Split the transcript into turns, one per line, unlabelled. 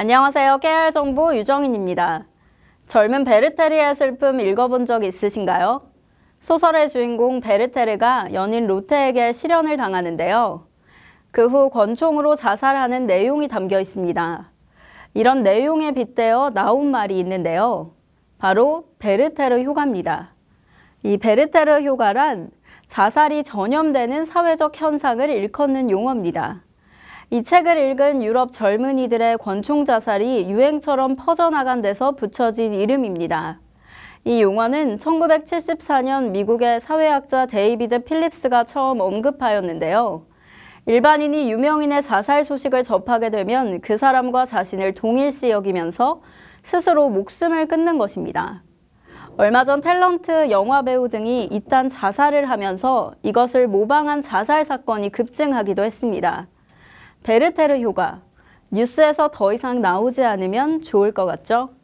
안녕하세요. 깨알 정보 유정인입니다. 젊은 베르테르의 슬픔 읽어본 적 있으신가요? 소설의 주인공 베르테르가 연인 로테에게 실연을 당하는데요. 그 후 권총으로 자살하는 내용이 담겨 있습니다. 이런 내용에 빗대어 나온 말이 있는데요. 바로 베르테르 효과입니다. 이 베르테르 효과란 자살이 전염되는 사회적 현상을 일컫는 용어입니다. 이 책을 읽은 유럽 젊은이들의 권총 자살이 유행처럼 퍼져나간 데서 붙여진 이름입니다. 이 용어는 1974년 미국의 사회학자 데이비드 필립스가 처음 언급하였는데요. 일반인이 유명인의 자살 소식을 접하게 되면 그 사람과 자신을 동일시 여기면서 스스로 목숨을 끊는 것입니다. 얼마 전 탤런트, 영화배우 등이 잇단 자살을 하면서 이것을 모방한 자살 사건이 급증하기도 했습니다. 베르테르 효과. 뉴스에서 더 이상 나오지 않으면 좋을 것 같죠?